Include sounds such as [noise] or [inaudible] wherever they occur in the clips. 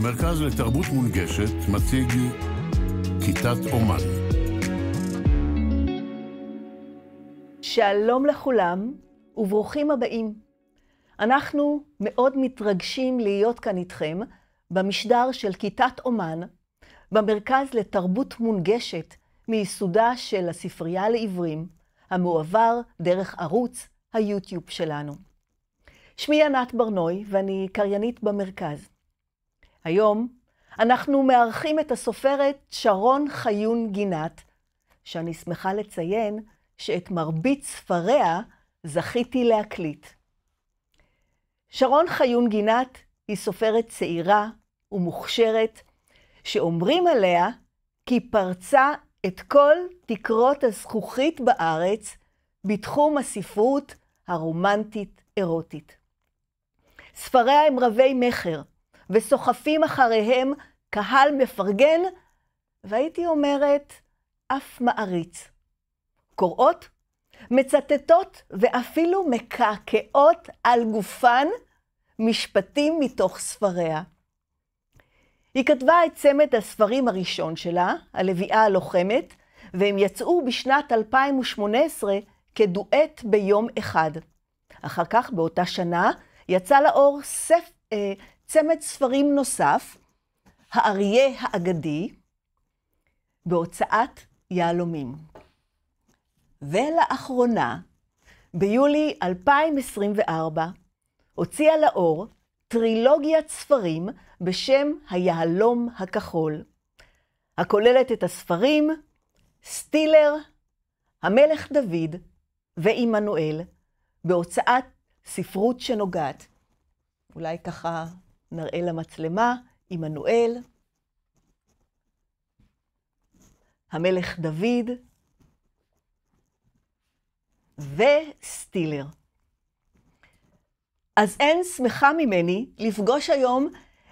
המרכז לתרבות מונגשת מציג כיתת אומן. שלום לכולם וברוכים הבאים. אנחנו מאוד מתרגשים להיות כאן איתכם במשדר של כיתת אומן, במרכז לתרבות מונגשת מיסודה של הספרייה לעברים, המועבר דרך ערוץ היוטיוב שלנו. שמי ענת ברנוי ואני קריינית במרכז. היום אנחנו מארחים את הסופרת שרון חיון גינת, שאני שמחה לציין שאת מרבית ספריה זכיתי להקליט. שרון חיון גינת היא סופרת צעירה ומוכשרת, שאומרים עליה כי פרצה את כל תקרות הזכוכית בארץ בתחום הספרות הרומנטית-אירוטית. ספריה הם רבי מכר, וסוחפים אחריהם קהל מפרגן, והייתי אומרת, אף מעריץ. קוראות, מצטטות ואפילו מקעקעות על גופן משפטים מתוך ספריה. היא כתבה את צמד הספרים הראשון שלה, הלביאה הלוחמת, והם יצאו בשנת 2018 כדואט ביום אחד. אחר כך, באותה שנה, יצא לאור ספ... אה, צמד ספרים נוסף, האריה האגדי, בהוצאת יהלומים. ולאחרונה, ביולי 2024, הוציאה לאור טרילוגיית ספרים בשם היהלום הכחול, הכוללת את הספרים סטילר, המלך דוד ועמנואל, בהוצאת ספרות שנוגעת. אולי ככה נראה למצלמה, עמנואל, המלך דוד וסטילר. אז אין שמחה ממני לפגוש היום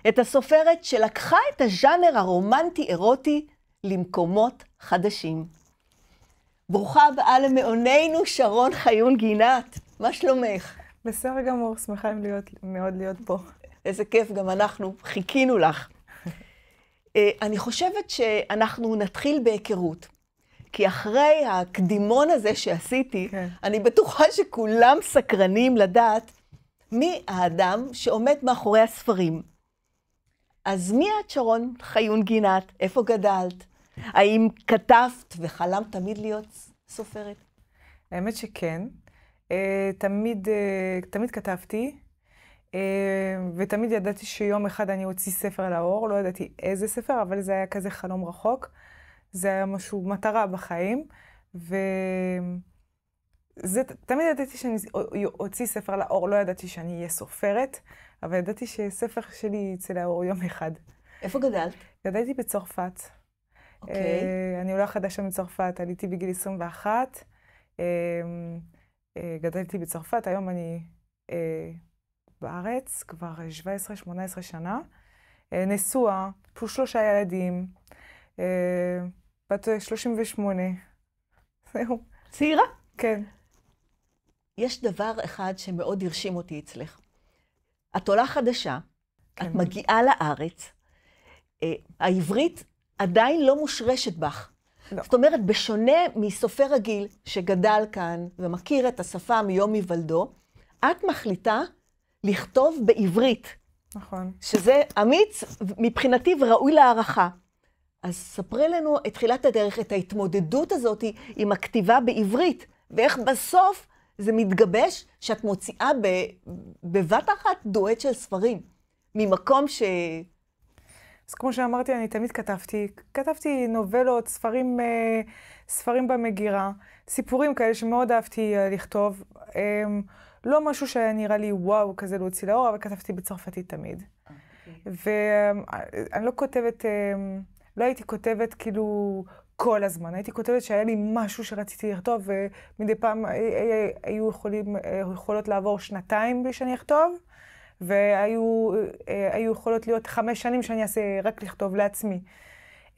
את הסופרת שלקחה את הז'אנר הרומנטי-אירוטי למקומות חדשים. ברוכה הבאה למעוננו שרון חיון גינת, מה שלומך? בסדר גמור, שמחה להיות, מאוד להיות פה. איזה כיף, גם אנחנו חיכינו לך. אה, אני חושבת שאנחנו נתחיל בהיכרות. כי אחרי הקדימון הזה שעשיתי, כן. אני בטוחה שכולם סקרנים לדעת מי האדם שעומד מאחורי הספרים. אז מי את, שרון חיון גינת? איפה גדלת? האם כתבת וחלמת תמיד להיות סופרת? האמת שכן. אה, תמיד, אה, תמיד כתבתי. אה, ותמיד ידעתי שיום אחד אני אוציא ספר לאור, לא ידעתי איזה ספר, אבל זה היה כזה חלום רחוק. זה היה משהו, מטרה בחיים. ו... זה, תמיד ידעתי שאני אוציא ספר לאור, לא ידעתי שאני אהיה סופרת, אבל ידעתי שספר שלי יצא לאור יום אחד. איפה גדלת? גדלתי בצרפת. אוקיי. אה, אני עולה חדשה מצרפת, עליתי בגיל 21. אה, אה, גדלתי בצרפת, היום אני... אה, בארץ כבר 17-18 אה, שנה, אה, נשואה, פלוס שלושה ילדים, אה, בת 38. זהו. צעירה? כן. יש דבר אחד שמאוד הרשים אותי אצלך. את עולה חדשה, כן. את מגיעה לארץ, העברית עדיין לא מושרשת בך. לא. זאת אומרת, בשונה מסופר רגיל שגדל כאן ומכיר את השפה מיום היוולדו, את מחליטה לכתוב בעברית. נכון. שזה אמיץ, מבחינתי וראוי להערכה. אז ספרי לנו את תחילת הדרך, את ההתמודדות הזאת עם הכתיבה בעברית, ואיך בסוף זה מתגבש שאת מוציאה ב, בבת אחת דואט של ספרים, ממקום ש... אז כמו שאמרתי, אני תמיד כתבתי, כתבתי נובלות, ספרים, אה, ספרים במגירה, סיפורים כאלה שמאוד אהבתי אה, לכתוב. אמ, לא משהו שהיה נראה לי וואו כזה להוציא לאור, אבל כתבתי בצרפתית תמיד. Okay. אוקיי. ואני לא כותבת, אמ, לא הייתי כותבת כאילו כל הזמן, הייתי כותבת שהיה לי משהו שרציתי לכתוב, ומדי פעם היו יכולים, אה, יכולות לעבור שנתיים בלי שאני אכתוב, והיו אה, יכולות להיות חמש שנים שאני אעשה רק לכתוב לעצמי.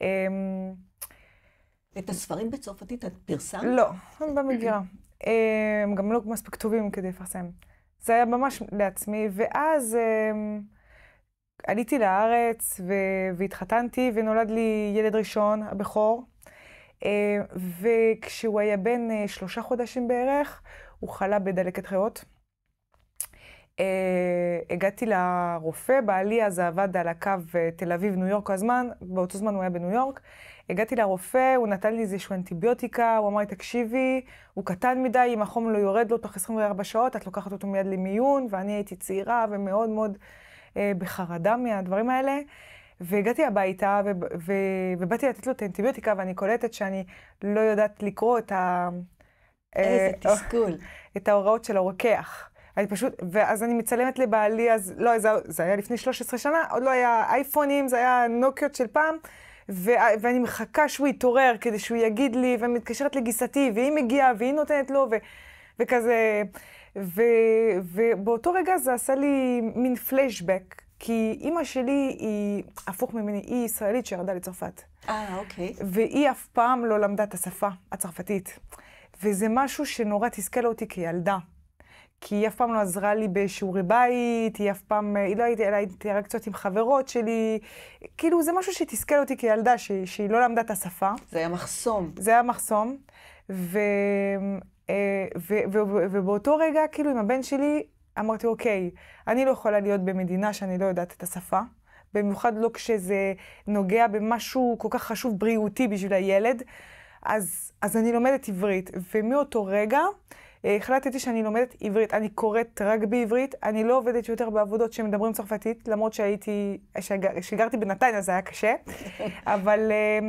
אמ, את הספרים בצרפתית את פרסמת? לא, במגירה. אה, הם גם לא מספיק טובים כדי לפרסם. זה היה ממש לעצמי, ואז הם, אה, עליתי לארץ ו- והתחתנתי, ונולד לי ילד ראשון, הבכור. אה, וכשהוא היה בן שלושה חודשים בערך, הוא חלה בדלקת ריאות. Uh, הגעתי לרופא, בעלי אז עבד על הקו תל אביב-ניו יורק הזמן, באותו זמן הוא היה בניו יורק. הגעתי לרופא, הוא נתן לי איזשהו אנטיביוטיקה, הוא אמר לי, תקשיבי, הוא קטן מדי, אם החום לא יורד לו תוך 24 שעות, את לוקחת אותו מיד למיון, ואני הייתי צעירה ומאוד מאוד אה, בחרדה מהדברים האלה. והגעתי הביתה, ו- ו- ובאתי לתת לו את האנטיביוטיקה, ואני קולטת שאני לא יודעת לקרוא את ה... אה, איזה אה, תסכול. [laughs] את ההוראות של הרוקח. אני פשוט, ואז אני מצלמת לבעלי, אז לא, זה, זה היה לפני 13 שנה, עוד לא היה אייפונים, זה היה נוקיות של פעם. ו- ואני מחכה שהוא יתעורר כדי שהוא יגיד לי, ואני מתקשרת לגיסתי, והיא מגיעה, והיא נותנת לו, ו- וכזה... ו- ובאותו רגע זה עשה לי מין פלשבק, כי אימא שלי היא, הפוך ממני, היא ישראלית שירדה לצרפת. אה, אוקיי. והיא אף פעם לא למדה את השפה הצרפתית. וזה משהו שנורא תסכל אותי כילדה. כי היא אף פעם לא עזרה לי בשיעורי בית, היא אף פעם, אה, היא לא הייתה, אלא רק קצת עם חברות שלי. כאילו, זה משהו שתסכל אותי כילדה, ש, שהיא לא למדה את השפה. זה היה מחסום. זה היה מחסום. ו, אה, ו, ו, ו, ובאותו רגע, כאילו, עם הבן שלי, אמרתי, אוקיי, אני לא יכולה להיות במדינה שאני לא יודעת את השפה. במיוחד לא כשזה נוגע במשהו כל כך חשוב בריאותי בשביל הילד. אז, אז אני לומדת עברית. ומאותו רגע, אה, החלטתי שאני לומדת עברית, אני קוראת רק בעברית, אני לא עובדת יותר בעבודות שמדברים צרפתית, למרות שהייתי, שגר, שגרתי בנתניה, זה היה קשה, [laughs] אבל... אה,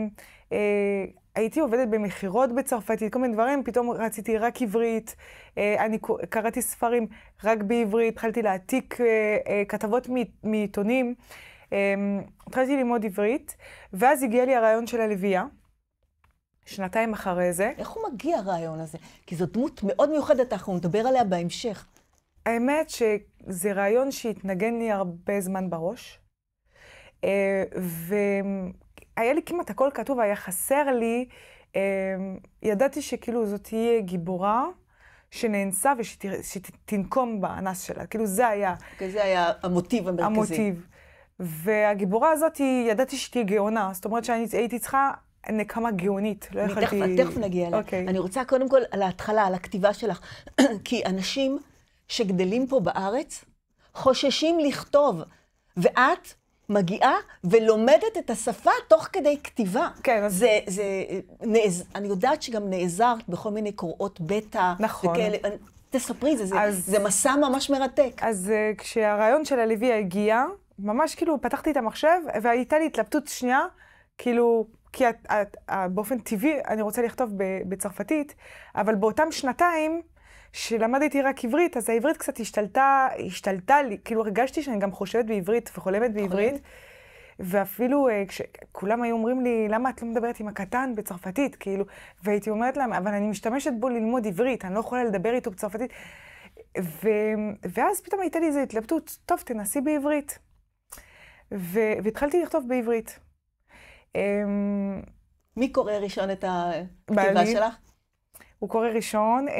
אה, הייתי עובדת במכירות בצרפתית, כל מיני דברים, פתאום רציתי רק עברית, אני קראתי ספרים רק בעברית, התחלתי להעתיק כתבות מעיתונים, אמ, התחלתי ללמוד עברית, ואז הגיע לי הרעיון של הלוויה. שנתיים אחרי זה. איך הוא מגיע הרעיון הזה? כי זו דמות מאוד מיוחדת, אנחנו נדבר עליה בהמשך. האמת שזה רעיון שהתנגן לי הרבה זמן בראש, אה, והיה לי כמעט הכל כתוב, היה חסר לי, אמ, ידעתי שכאילו זאת תהיה גיבורה. שנאנסה ושתנקום באנס שלה. כאילו זה היה... אוקיי, זה היה המוטיב המרכזי. המוטיב. והגיבורה הזאת, ידעתי שתהיה גאונה. זאת אומרת שאני הייתי צריכה נקמה גאונית, לא יכולתי... תכף, תכף נגיע אליה. Okay. אוקיי. אני רוצה קודם כל על ההתחלה, על הכתיבה שלך. [clears throat] כי אנשים שגדלים פה בארץ חוששים לכתוב, ואת מגיעה ולומדת את השפה תוך כדי כתיבה. כן. אז... זה, זה, נעז... אני יודעת שגם נעזרת בכל מיני קוראות בטא. נכון. וכאלה. תספרי, זה, אז, זה מסע ממש מרתק. אז uh, כשהרעיון של הלוי הגיע, ממש כאילו פתחתי את המחשב והייתה לי התלבטות שנייה, כאילו, כי את, את, את, אה, באופן טבעי אני רוצה לכתוב בצרפתית, אבל באותם שנתיים שלמדתי רק עברית, אז העברית קצת השתלטה, השתלטה לי, כאילו הרגשתי שאני גם חושבת בעברית וחולמת בעברית. אוקיי. ואפילו אה, כשכולם היו אומרים לי, למה את לא מדברת עם הקטן בצרפתית? כאילו, והייתי אומרת להם, אבל אני משתמשת בו ללמוד עברית, אני לא יכולה לדבר איתו בצרפתית. ו... ואז פתאום הייתה לי איזו התלבטות, טוב, תנסי בעברית. ו... והתחלתי לכתוב בעברית. אמ, מי קורא ראשון את הכתיבה שלך? הוא קורא ראשון, אה,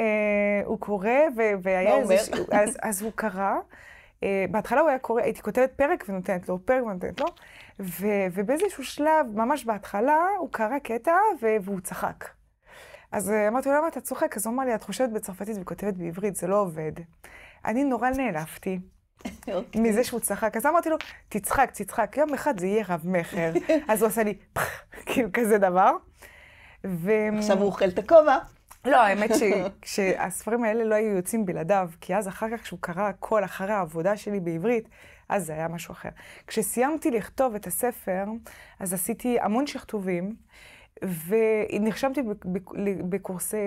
הוא קורא, ו- והיה איזה... מה אומר? אז, אז הוא קרא. אה, בהתחלה הוא היה קורא, הייתי כותבת פרק ונותנת לו פרק ונותנת לו, ו, ובאיזשהו שלב, ממש בהתחלה, הוא קרא קטע ו- והוא צחק. אז אה, אמרתי לו, למה אתה צוחק? אז הוא אמר לי, את חושבת בצרפתית וכותבת בעברית, זה לא עובד. אני נורא נעלבתי. אוקיי. מזה שהוא צחק. אז אמרתי לו, תצחק, תצחק, יום אחד זה יהיה רב-מכר. [laughs] אז הוא עשה לי, כאילו כזה דבר. עכשיו הוא אוכל את הכובע. לא, האמת שהספרים האלה לא היו יוצאים בלעדיו, כי אז אחר כך, כשהוא קרא הכל אחרי העבודה שלי בעברית, אז זה היה משהו אחר. כשסיימתי לכתוב את הספר, אז עשיתי המון שכתובים. ונרשמתי בקורסי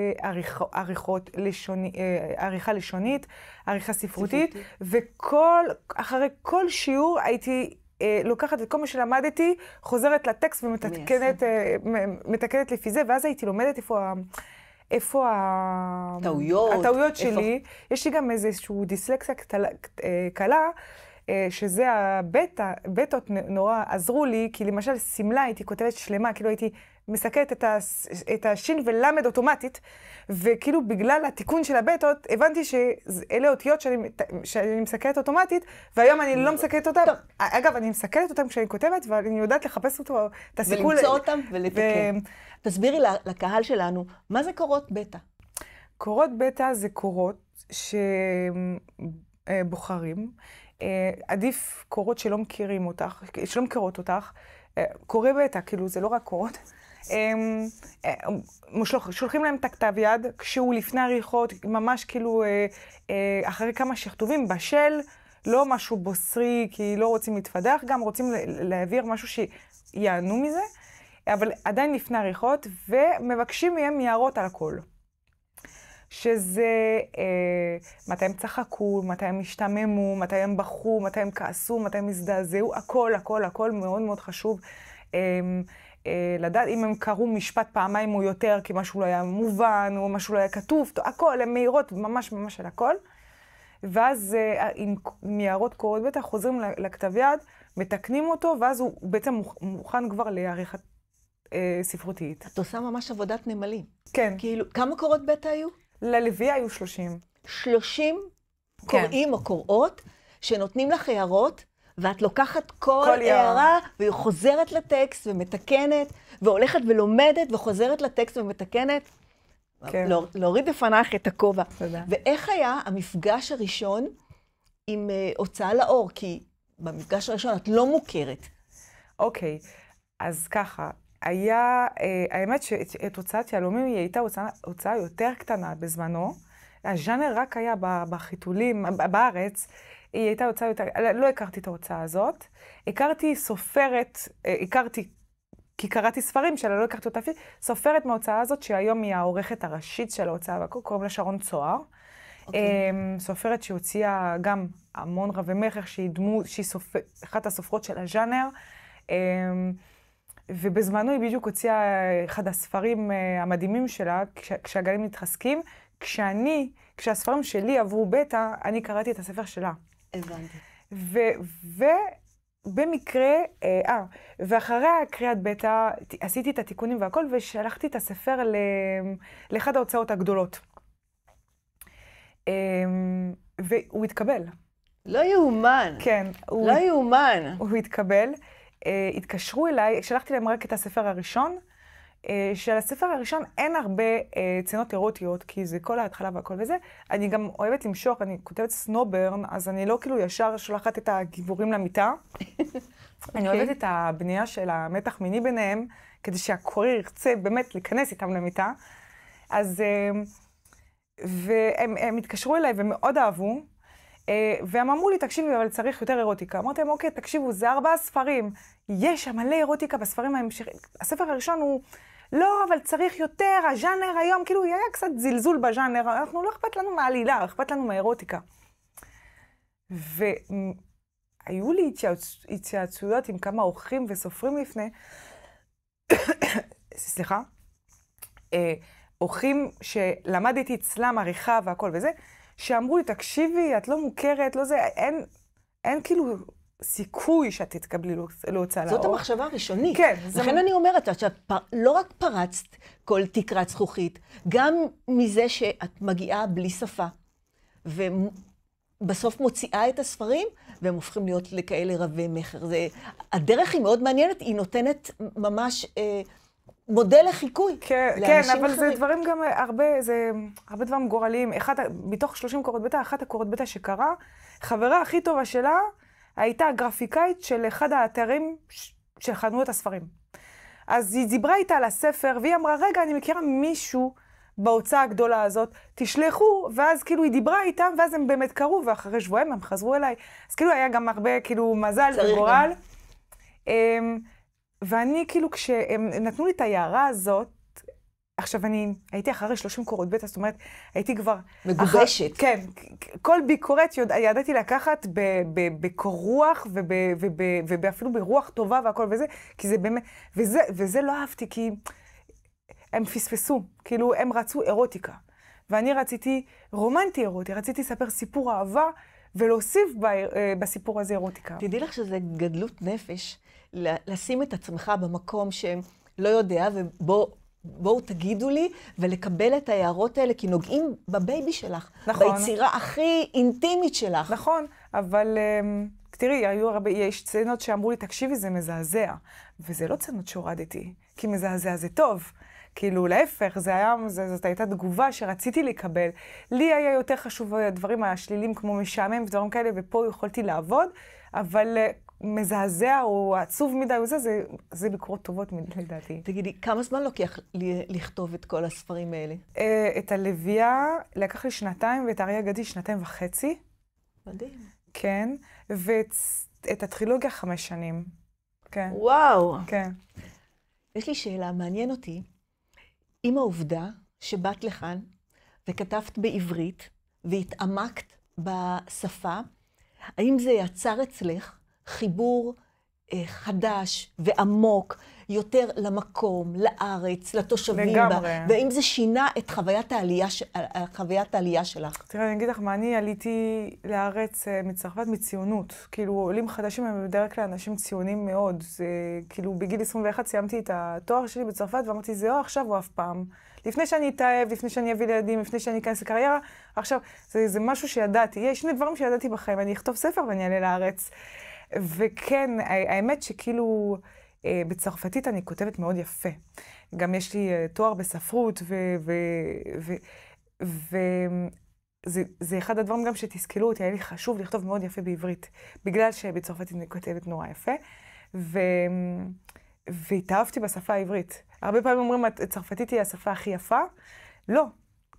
עריכות לשוני, אה, עריכה לשונית, עריכה ספרותית, ספרותית. וכל, אחרי כל שיעור הייתי אה, לוקחת את כל מה שלמדתי, חוזרת לטקסט ומתקנת אה, מתקנת לפי זה, ואז הייתי לומדת איפה... איפה הטעויות, הטעויות שלי, איפה... יש לי גם איזושהי דיסלקסיה אה, קלה, אה, שזה הבטא, בטות נורא עזרו לי, כי למשל שמלה הייתי כותבת שלמה, כאילו הייתי מסקת את, את השין ולמד אוטומטית, וכאילו בגלל התיקון של הבטות, הבנתי שאלה אותיות שאני, שאני מסקרת אוטומטית, והיום אני לא מסקרת אותן. אגב, אני מסקרת אותן כשאני כותבת, ואני יודעת לחפש אותו, את הסיכול. ולמצוא אותן ולתקן. תסבירי לקהל שלנו, מה זה קורות בטא? קורות בטא זה קורות שבוחרים. אה, אה, עדיף קורות שלא מכירים אותך, שלא מכירות אותך. אה, קורא בטא, כאילו, זה לא רק קורות. אה, שולחים להם את הכתב יד, כשהוא לפני עריכות, ממש כאילו אה, אה, אחרי כמה שכתובים, בשל. לא משהו בוסרי, כי לא רוצים להתפדח, גם רוצים להעביר משהו שיענו מזה, אבל עדיין לפני עריכות, ומבקשים מהם יערות על הכל. שזה אה, מתי הם צחקו, מתי הם השתממו, מתי הם בכו, מתי הם כעסו, מתי הם הזדעזעו, הכל, הכל, הכל מאוד מאוד חשוב. אה, אה, לדעת אם הם קראו משפט פעמיים או יותר, כי משהו לא היה מובן, או משהו לא היה כתוב, הכל, הן מהירות ממש ממש על הכל. ואז אה, עם ניירות קורות בטח חוזרים לכתב יד, מתקנים אותו, ואז הוא בעצם מוכן כבר לעריכת אה, ספרותית. את עושה ממש עבודת נמלים. כן. כאילו, כמה קורות בטא היו? ללוויה היו 30. 30 כן. קוראים או קוראות שנותנים לך הערות. ואת לוקחת כל, כל הערה, והיא חוזרת לטקסט ומתקנת, והולכת ולומדת וחוזרת לטקסט ומתקנת. כן. לא, להוריד בפנייך את הכובע. תודה. ואיך היה המפגש הראשון עם uh, הוצאה לאור? כי במפגש הראשון את לא מוכרת. אוקיי, אז ככה, היה, uh, האמת שאת הוצאת יהלומים היא הייתה הוצאה, הוצאה יותר קטנה בזמנו. הז'אנר רק היה בחיתולים בארץ. היא הייתה הוצאה יותר, לא, לא הכרתי את ההוצאה הזאת. הכרתי סופרת, אה, הכרתי, כי קראתי ספרים שלה, לא הכרתי אותה סופרת מההוצאה הזאת, שהיום היא העורכת הראשית של ההוצאה, קוראים לה שרון צוהר. Okay. אוקיי. אמ, סופרת שהוציאה גם המון רבי מכר, שהיא דמות, שהיא סופ... אחת הסופרות של הז'אנר. אמ, ובזמנו היא בדיוק הוציאה אחד הספרים אה, המדהימים שלה, כש... כשהגלים מתחזקים. כשאני, כשהספרים שלי עברו בטא, אני קראתי את הספר שלה. הבנתי. ובמקרה, אה, אה, ואחרי הקריאת בטא עשיתי את התיקונים והכל, ושלחתי את הספר ל, לאחד ההוצאות הגדולות. אה, והוא התקבל. לא יאומן. כן. הוא, לא יאומן. הוא התקבל. אה, התקשרו אליי, שלחתי להם רק את הספר הראשון, אה, של הספר הראשון אין הרבה אה, צנות אירוטיות, כי זה כל ההתחלה והכל וזה. אני גם אוהבת למשוך, אני כותבת סנוברן, אז אני לא כאילו ישר שולחת את הגיבורים למיטה. okay. [laughs] אני אוהבת אוקיי. את הבנייה של המתח מיני ביניהם, כדי שהקורא ירצה באמת להיכנס איתם למיטה. אז... אה, והם התקשרו אליי ומאוד אהבו, Uh, והם אמרו לי, תקשיבי, אבל צריך יותר אירוטיקה. אמרתי להם, אוקיי, תקשיבו, זה ארבעה ספרים. יש שם מלא אירוטיקה בספרים ההמשכים. הספר הראשון הוא לא, אבל צריך יותר, הז'אנר היום, כאילו, היה קצת זלזול בז'אנר, אנחנו, לא אכפת לנו מהעלילה, אכפת לנו מהאירוטיקה. והיו לי התייעצויות עם כמה עורכים וסופרים לפני, [coughs] סליחה, עורכים אה, שלמדתי אצלם עריכה והכל וזה, שאמרו לי, תקשיבי, את לא מוכרת, לא זה, אין, אין כאילו סיכוי שאת תתקבלי להוצאה לאור. זאת המחשבה הראשונית. כן. לכן זה... אני אומרת, עכשיו, פר... לא רק פרצת כל תקרת זכוכית, גם מזה שאת מגיעה בלי שפה, ובסוף מוציאה את הספרים, והם הופכים להיות לכאלה רבי מכר. זה... הדרך היא מאוד מעניינת, היא נותנת ממש... אה, מודל לחיקוי. כן, כן אבל אחרים. זה דברים גם הרבה, זה הרבה דברים גורליים. אחד, מתוך 30 קורות ביתה, אחת הקורות ביתה שקרה, חברה הכי טובה שלה, הייתה גרפיקאית של אחד האתרים של חנויות הספרים. אז היא דיברה איתה על הספר, והיא אמרה, רגע, אני מכירה מישהו בהוצאה הגדולה הזאת, תשלחו, ואז כאילו היא דיברה איתם, ואז הם באמת קרו, ואחרי שבועיים הם חזרו אליי. אז כאילו היה גם הרבה, כאילו, מזל וגורל. אמ, ואני כאילו, כשהם נתנו לי את ההערה הזאת, עכשיו, אני הייתי אחרי 30 קורות בטא, זאת אומרת, הייתי כבר... מגובשת. אחר, כן, כל ביקורת יודע, ידעתי לקחת בקור רוח ואפילו ברוח טובה והכל וזה, כי זה באמת... וזה, וזה לא אהבתי, כי הם פספסו, כאילו, הם רצו אירוטיקה. ואני רציתי רומנטי אירוטי, רציתי לספר סיפור אהבה ולהוסיף ב, אה, בסיפור הזה אירוטיקה. תדעי לך שזה גדלות נפש, לשים את עצמך במקום שהם לא יודע, ובו... בואו תגידו לי, ולקבל את ההערות האלה, כי נוגעים בבייבי שלך. נכון. ביצירה הכי אינטימית שלך. נכון, אבל אמ, תראי, היו הרבה, יש צנות שאמרו לי, תקשיבי, זה מזעזע. וזה לא צנות שהורדתי, כי מזעזע זה טוב. כאילו, להפך, זה היה, זה, זאת הייתה תגובה שרציתי לקבל. לי היה יותר חשוב הדברים השלילים כמו משעמם ודברים כאלה, ופה יכולתי לעבוד, אבל אה, מזעזע או עצוב מדי וזה, זה, זה, ביקורות טובות מדי, לדעתי. תגידי, כמה זמן לוקח לי, לכתוב את כל הספרים האלה? אה, את הלוויה לקח לי שנתיים, ואת אריה גדי שנתיים וחצי. מדהים. כן, ואת הטרילוגיה חמש שנים. כן. וואו. כן. יש לי שאלה, מעניין אותי, עם העובדה שבאת לכאן וכתבת בעברית והתעמקת בשפה, האם זה יצר אצלך חיבור אה, חדש ועמוק יותר למקום, לארץ, לתושבים לגמרי. בה. לגמרי. ואם זה שינה את חוויית העלייה, ש... אה, אה, חוויית העלייה שלך? תראה, אני אגיד לך מה, אני עליתי לארץ אה, מצרפת מציונות. כאילו, עולים חדשים הם בדרך כלל אנשים ציונים מאוד. זה, כאילו, בגיל 21 סיימתי את התואר שלי בצרפת ואמרתי, זה או לא עכשיו או אף פעם. לפני שאני אתאהב, לפני שאני אביא לילדים, לפני שאני אכנס לקריירה, עכשיו, זה, זה משהו שידעתי. יש שני דברים שידעתי בחיים, אני אכתוב ספר ואני אעלה לארץ. וכן, האמת שכאילו, אה, בצרפתית אני כותבת מאוד יפה. גם יש לי אה, תואר בספרות, וזה ו... אחד הדברים גם שתסכלו אותי, היה לי חשוב לכתוב מאוד יפה בעברית, בגלל שבצרפתית אני כותבת נורא יפה. ו... והתאהבתי בשפה העברית. הרבה פעמים אומרים, צרפתית היא השפה הכי יפה. לא,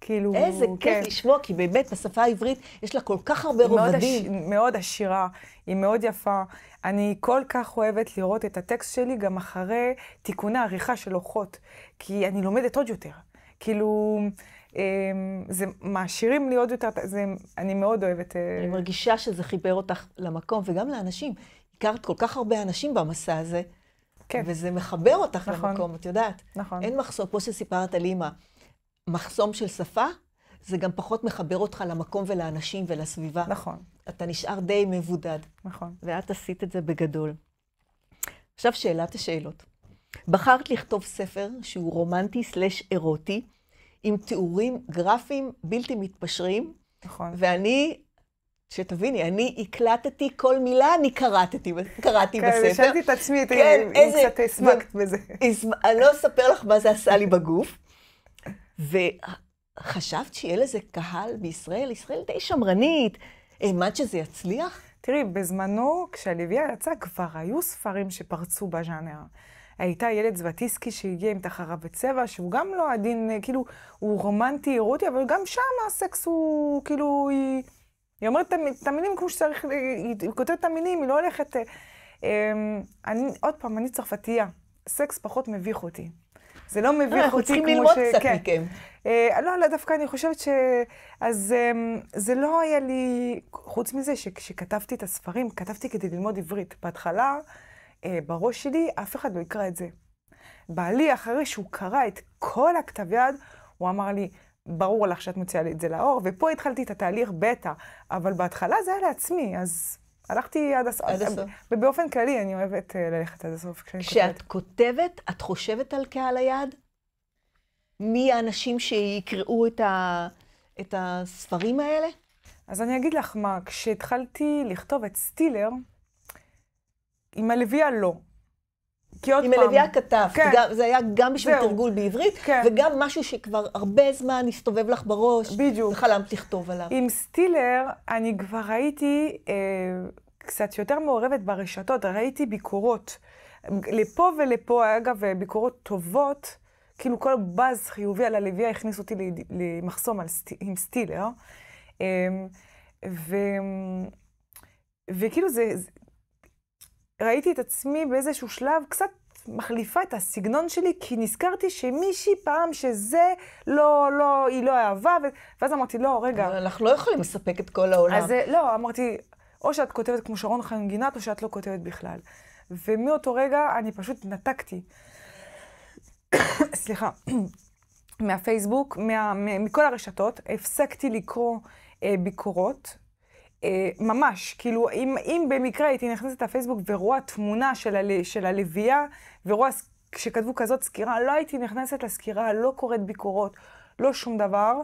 כאילו... איזה כיף כן. לשמוע, כי באמת בשפה העברית יש לה כל כך הרבה רובדים. היא מאוד, עש... מאוד עשירה, היא מאוד יפה. אני כל כך אוהבת לראות את הטקסט שלי גם אחרי תיקוני עריכה של אורחות, כי אני לומדת עוד יותר. כאילו... אמ, זה מעשירים לי עוד יותר, זה, אני מאוד אוהבת. אה, אני מרגישה שזה חיבר אותך למקום וגם לאנשים. הכרת כל כך הרבה אנשים במסע הזה, כן. וזה מחבר אותך נכון. למקום, את יודעת. נכון. אין מחסור, כמו שסיפרת על אימא. מחסום של שפה, זה גם פחות מחבר אותך למקום ולאנשים ולסביבה. נכון. אתה נשאר די מבודד. נכון. ואת עשית את זה בגדול. עכשיו שאלת השאלות. בחרת לכתוב ספר שהוא רומנטי סלש אירוטי, עם תיאורים גרפיים בלתי מתפשרים. נכון. ואני שתביני, אני הקלטתי כל מילה, אני קראתי, קראתי כן, בספר. כן, שאלתי את עצמי, כן, אם איזה... קצת הסמקת בזה. אני לא אספר לך מה זה עשה לי בגוף. וחשבת שיהיה לזה קהל בישראל? ישראל די שמרנית. האמת שזה יצליח? תראי, בזמנו, כשהלוויה יצא, כבר היו ספרים שפרצו בז'אנר. הייתה ילד זבטיסקי שהגיע עם תחרה בצבע, שהוא גם לא עדין, כאילו, הוא רומנטי, אירוטי, אבל גם שם הסקס הוא, כאילו, היא, היא אומרת את המילים כמו שצריך, היא, היא כותבת את המילים, היא לא הולכת... אה, אה, אני, עוד פעם, אני צרפתייה, סקס פחות מביך אותי. זה לא מביך אותי כמו ש... אנחנו צריכים ללמוד קצת כן. מכם. אה, לא, לא, דווקא אני חושבת ש... אז אמ, זה לא היה לי... חוץ מזה שכשכתבתי את הספרים, כתבתי כדי ללמוד עברית. בהתחלה, אה, בראש שלי, אף אחד לא יקרא את זה. בעלי, אחרי שהוא קרא את כל הכתב יד, הוא אמר לי, ברור לך שאת מוציאה לי את זה לאור, ופה התחלתי את התהליך בטא, אבל בהתחלה זה היה לעצמי, אז הלכתי עד הסוף. עד הסוף. ובאופן כללי, אני אוהבת אה, ללכת עד הסוף כשאני כותבת. כשאת כותבת, את חושבת על קהל היעד? מי האנשים שיקראו את, ה... את הספרים האלה? אז אני אגיד לך מה, כשהתחלתי לכתוב את סטילר, עם הלוויה לא. כי עוד עם פעם... עם הלוויה כתב. כן. גם, זה היה גם בשביל זהו. תרגול בעברית, כן. וגם משהו שכבר הרבה זמן הסתובב לך בראש. בדיוק. וחלמת לכתוב עליו. עם סטילר, אני כבר הייתי אה, קצת יותר מעורבת ברשתות, ראיתי ביקורות. לפה ולפה, אגב, ביקורות טובות. כאילו כל באז חיובי על הלוויה הכניס אותי למחסום על סט... עם סטילר. אה, ו... וכאילו זה, ראיתי את עצמי באיזשהו שלב קצת מחליפה את הסגנון שלי, כי נזכרתי שמישהי פעם שזה לא, לא, היא לא אהבה, ו... ואז אמרתי, לא, רגע. אנחנו לא יכולים לספק את כל העולם. אז אה, לא, אמרתי, או שאת כותבת כמו שרון חיים גינת, או שאת לא כותבת בכלל. ומאותו רגע אני פשוט נתקתי. [coughs] סליחה. [coughs] מהפייסבוק, מה, מכל הרשתות, הפסקתי לקרוא אה, ביקורות, אה, ממש, כאילו, אם, אם במקרה הייתי נכנסת לפייסבוק ורואה תמונה של, הל, של הלוויה, ורואה שכתבו כזאת סקירה, לא הייתי נכנסת לסקירה, לא קוראת ביקורות, לא שום דבר.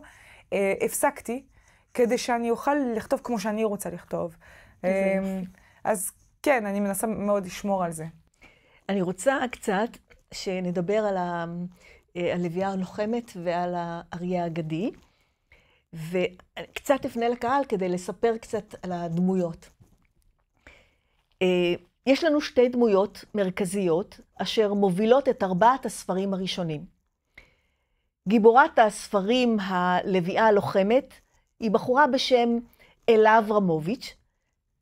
אה, הפסקתי, כדי שאני אוכל לכתוב כמו שאני רוצה לכתוב. אה, אז כן, אני מנסה מאוד לשמור על זה. אני רוצה קצת שנדבר על אה, הלוויה הלוחמת ועל האריה האגדי. וקצת אפנה לקהל כדי לספר קצת על הדמויות. אה, יש לנו שתי דמויות מרכזיות אשר מובילות את ארבעת הספרים הראשונים. גיבורת הספרים הלוויה הלוחמת היא בחורה בשם אלה אברמוביץ',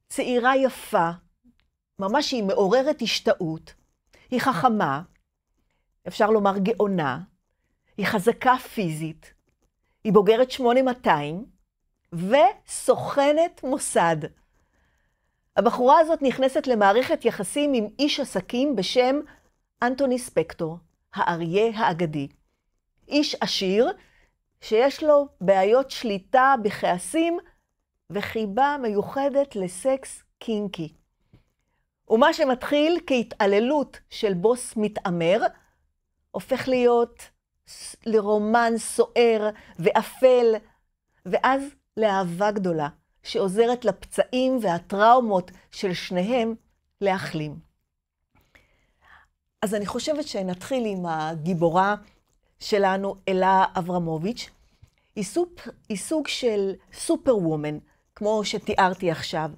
צעירה יפה, ממש היא מעוררת השתאות, היא חכמה, אפשר לומר גאונה, היא חזקה פיזית, היא בוגרת 8200 וסוכנת מוסד. הבחורה הזאת נכנסת למערכת יחסים עם איש עסקים בשם אנטוני ספקטור, האריה האגדי. איש עשיר שיש לו בעיות שליטה בכעסים וחיבה מיוחדת לסקס קינקי. ומה שמתחיל כהתעללות של בוס מתעמר, הופך להיות לרומן סוער ואפל, ואז לאהבה גדולה, שעוזרת לפצעים והטראומות של שניהם להחלים. אז אני חושבת שנתחיל עם הגיבורה שלנו, אלה אברמוביץ'. היא, סופ, היא סוג של סופר וומן, כמו שתיארתי עכשיו,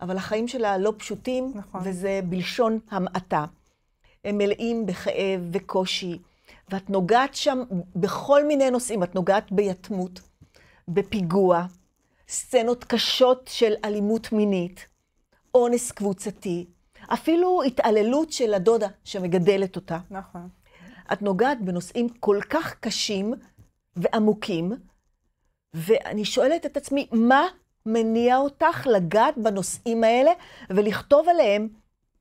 אבל החיים שלה לא פשוטים, נכון. וזה בלשון המעטה. הם מלאים בכאב וקושי, ואת נוגעת שם בכל מיני נושאים. את נוגעת ביתמות, בפיגוע, סצנות קשות של אלימות מינית, אונס קבוצתי, אפילו התעללות של הדודה שמגדלת אותה. נכון. את נוגעת בנושאים כל כך קשים ועמוקים, ואני שואלת את עצמי, מה מניע אותך לגעת בנושאים האלה ולכתוב עליהם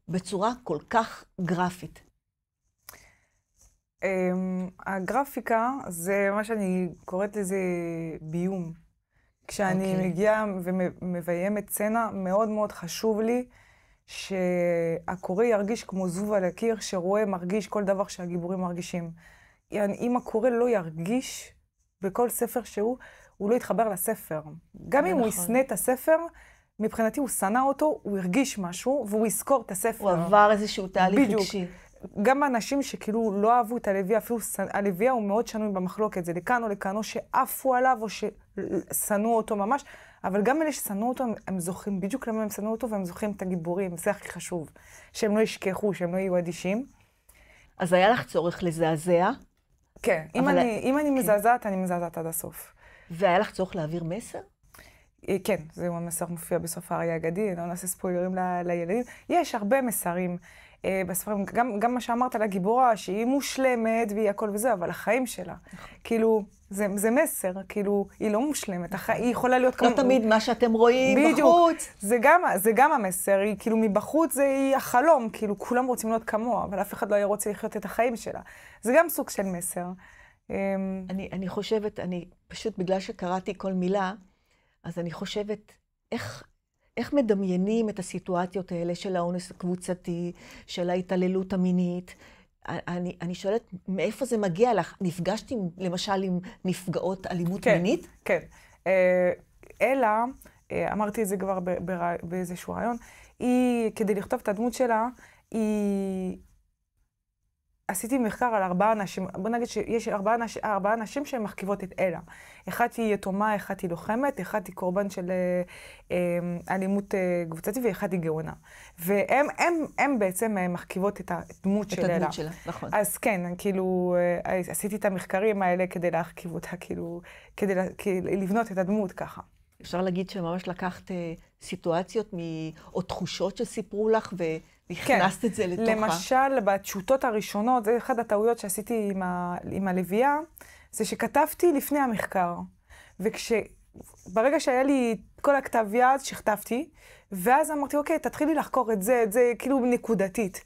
בצורה כל כך גרפית? אמ, הגרפיקה זה מה שאני קוראת לזה ביום. כשאני okay. אוקיי. מגיעה ומביימת סצנה, מאוד מאוד חשוב לי שהקורא ירגיש כמו זוב על הקיר, שרואה, מרגיש כל דבר שהגיבורים מרגישים. אם הקורא לא ירגיש בכל ספר שהוא, הוא לא יתחבר לספר. גם אם נכון. הוא ישנא את הספר, מבחינתי הוא שנא אותו, הוא הרגיש משהו, והוא יזכור את הספר. הוא עבר איזשהו תהליך רגשי. בדיוק. גם אנשים שכאילו לא אהבו את הלוי, אפילו הלוי הוא מאוד שנוי במחלוקת, זה לכאן או לכאן, או שעפו עליו, או ששנאו אותו ממש, אבל גם אלה ששנאו אותו, הם, הם זוכרים בדיוק למה הם שנאו אותו, והם זוכרים את הגיבורים, זה הכי חשוב, שהם לא ישכחו, שהם לא יהיו אדישים. אז היה לך צורך לזעזע? כן, אם אני, לה... אם אני כן. מזעזעת, אני מזעזעת עד הסוף. והיה לך צורך להעביר מסר? אה, כן, זה המסר מופיע בסוף האריה האגדי, לא נעשה ספוילרים ל, לילדים. יש הרבה מסרים. אה, בספרים, גם, גם מה שאמרת על הגיבורה, שהיא מושלמת והיא הכל וזה, אבל החיים שלה, נכון. כאילו, זה, זה מסר, כאילו, היא לא מושלמת, הח... היא יכולה להיות כמו... לא תמיד מה שאתם רואים בדיוק, בחוץ. זה גם, זה גם המסר, היא כאילו מבחוץ זה היא החלום, כאילו, כולם רוצים להיות כמוה, אבל אף אחד לא היה רוצה לחיות את החיים שלה. זה גם סוג של מסר. אמ, אני, אני חושבת, אני פשוט, בגלל שקראתי כל מילה, אז אני חושבת, איך, איך מדמיינים את הסיטואציות האלה של האונס הקבוצתי, של ההתעללות המינית. אני, אני שואלת, מאיפה זה מגיע לך? נפגשת עם, למשל עם נפגעות אלימות כן, מינית? כן, כן. אה, אלא, אה, אמרתי את זה כבר באיזשהו רעיון, היא, כדי לכתוב את הדמות שלה, היא עשיתי מחקר על ארבעה אנשים, בוא נגיד שיש ארבעה אנש, ארבע נשים שהן מחכיבות את אלה. אחת היא יתומה, אחת היא לוחמת, אחת היא קורבן של אה, אה, אלימות אה, קבוצתית ואחת היא גאונה. והן בעצם אה, מחכיבות את הדמות את של אלה. את הדמות שלה, נכון. אז כן, כאילו, עשיתי את המחקרים האלה כדי להחכיב אותה, כאילו, כדי, לה, כדי לבנות את הדמות ככה. אפשר להגיד שממש לקחת אה, סיטואציות מ... או תחושות שסיפרו לך, ו... והכנסת כן. את זה כן. לתוכה. למשל, בתשוטות הראשונות, זה אחת הטעויות שעשיתי עם, ה... עם הלוויה, זה שכתבתי לפני המחקר. וכש... ברגע שהיה לי כל הכתב יד, שכתבתי, ואז אמרתי, אוקיי, תתחילי לחקור את זה, את זה, כאילו נקודתית.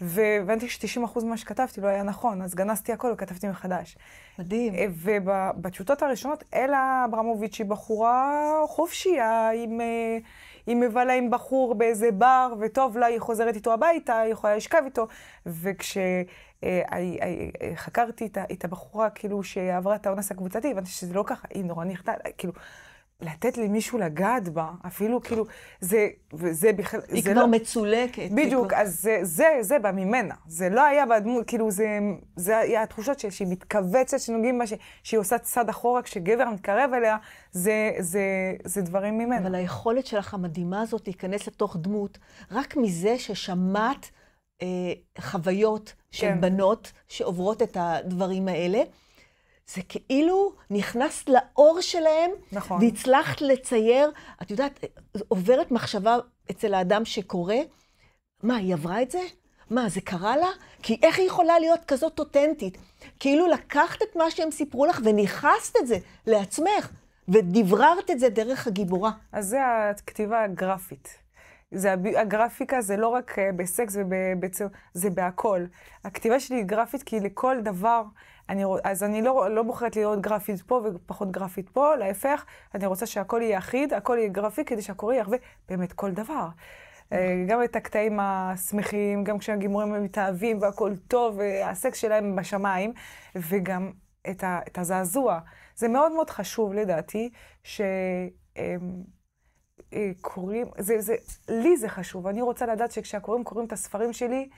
והבנתי ש-90% ממה שכתבתי לא היה נכון, אז גנזתי הכל וכתבתי מחדש. מדהים. אה, ובטיוטות הראשונות, אלה אברמוביץ' היא בחורה חופשייה, אה, עם, אה, היא מבלה עם בחור באיזה בר, וטוב לה, היא חוזרת איתו הביתה, היא יכולה לשכב איתו. וכשחקרתי את הבחורה, כאילו, שעברה את האונס הקבוצתי, הבנתי שזה לא ככה, היא נורא נכתה, כאילו... לתת למישהו לגעת בה, אפילו כאילו, זה, וזה בכלל, היא כבר לא... מצולקת. בדיוק, אז זה, זה, זה בא ממנה. זה לא היה בדמות, כאילו, זה, זה היה התחושות ש, שהיא מתכווצת, שנוגעים בה, ש, שהיא עושה צד אחורה כשגבר מתקרב אליה, זה, זה, זה דברים ממנה. אבל היכולת שלך המדהימה הזאת להיכנס לתוך דמות, רק מזה ששמעת אה, חוויות של כן. בנות שעוברות את הדברים האלה, זה כאילו נכנסת לאור שלהם, נכון. והצלחת לצייר, את יודעת, עוברת מחשבה אצל האדם שקורא, מה, היא עברה את זה? מה, זה קרה לה? כי איך היא יכולה להיות כזאת אותנטית? כאילו לקחת את מה שהם סיפרו לך וניכסת את זה לעצמך, ודבררת את זה דרך הגיבורה. אז זה הכתיבה הגרפית. זה הגרפיקה, זה לא רק אה, בסקס ובציור, זה בהכל. הכתיבה שלי היא גרפית, כי לכל דבר אני, אז אני לא, לא בוחרת להיות גרפית פה ופחות גרפית פה, להפך, אני רוצה שהכל יהיה אחיד, הכל יהיה גרפי, כדי שהקורא יחווה באמת כל דבר. אה, גם את הקטעים השמחים, גם כשהגימורים הם מתאהבים והכל טוב, והסקס אה, שלהם בשמיים, וגם את, ה, את הזעזוע. זה מאוד מאוד חשוב לדעתי, ש... אמ, אה, קוראים, זה, זה, לי זה חשוב, אני רוצה לדעת שכשהקוראים קוראים את הספרים שלי,